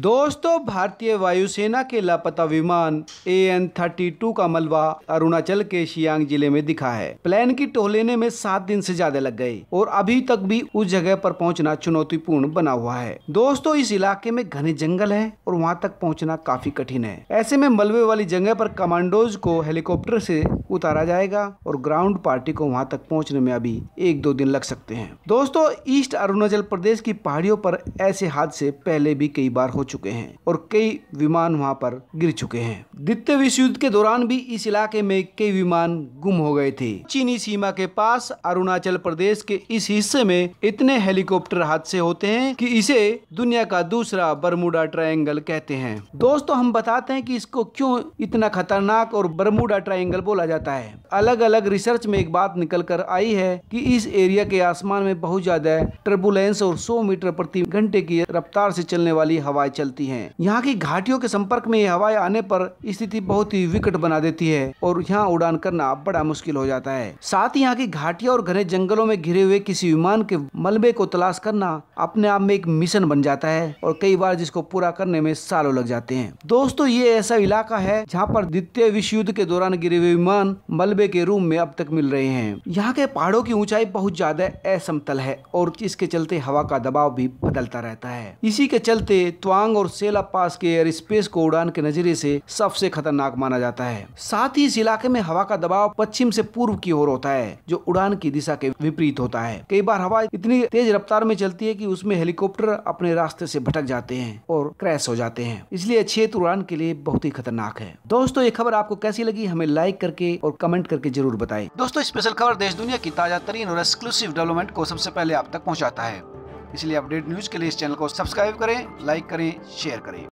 दोस्तों भारतीय वायुसेना के लापता विमान ए एन थर्टी टू का मलबा अरुणाचल के शियांग जिले में दिखा है प्लेन की टोह लेने में सात दिन से ज्यादा लग गए और अभी तक भी उस जगह पर पहुंचना चुनौतीपूर्ण बना हुआ है दोस्तों इस इलाके में घने जंगल है और वहाँ तक पहुँचना काफी कठिन है ऐसे में मलबे वाली जगह पर कमांडोज को हेलीकॉप्टर से उतारा जाएगा और ग्राउंड पार्टी को वहां तक पहुंचने में अभी एक दो दिन लग सकते हैं दोस्तों ईस्ट अरुणाचल प्रदेश की पहाड़ियों पर ऐसे हादसे पहले भी कई बार हो चुके हैं और कई विमान वहां पर गिर चुके हैं द्वितीय विश्व युद्ध के दौरान भी इस इलाके में कई विमान गुम हो गए थे चीनी सीमा के पास अरुणाचल प्रदेश के इस हिस्से में इतने हेलीकॉप्टर हादसे होते हैं कि इसे दुनिया का दूसरा बरमुडा ट्रायंगल कहते हैं दोस्तों हम बताते हैं कि इसको क्यों इतना खतरनाक और बरमुडा ट्रायंगल बोला जाता जाता है अलग अलग रिसर्च में एक बात निकल कर आई है कि इस एरिया के आसमान में बहुत ज्यादा टर्बुलेंस और 100 मीटर प्रति घंटे की रफ्तार से चलने वाली हवाएं चलती हैं यहाँ की घाटियों के संपर्क में ये हवाएं आने पर स्थिति बहुत ही विकट बना देती है और यहाँ उड़ान करना बड़ा मुश्किल हो जाता है साथ ही यहाँ की घाटिया और घने जंगलों में घिरे हुए किसी विमान के मलबे को तलाश करना अपने आप में एक मिशन बन जाता है और कई बार जिसको पूरा करने में सालों लग जाते हैं दोस्तों ये ऐसा इलाका है जहाँ पर द्वितीय विश्व युद्ध के दौरान गिरे हुए विमान स्थान मलबे के रूप में अब तक मिल रहे हैं यहाँ के पहाड़ों की ऊंचाई बहुत ज्यादा असमतल है और इसके चलते हवा का दबाव भी बदलता रहता है इसी के चलते त्वांग और सेला पास के एयर स्पेस को उड़ान के नजरिए से सबसे खतरनाक माना जाता है साथ ही इस इलाके में हवा का दबाव पश्चिम से पूर्व की ओर होता है जो उड़ान की दिशा के विपरीत होता है कई बार हवा इतनी तेज रफ्तार में चलती है कि उसमें हेलीकॉप्टर अपने रास्ते से भटक जाते हैं और क्रैश हो जाते हैं इसलिए क्षेत्र उड़ान के लिए बहुत ही खतरनाक है दोस्तों ये खबर आपको कैसी लगी हमें लाइक करके करें और कमेंट करके जरूर बताएं। दोस्तों स्पेशल खबर देश दुनिया की ताजा तरीन और एक्सक्लूसिव डेवलपमेंट को सबसे पहले आप तक पहुंचाता है इसलिए अपडेट न्यूज के लिए इस चैनल को सब्सक्राइब करें लाइक करें शेयर करें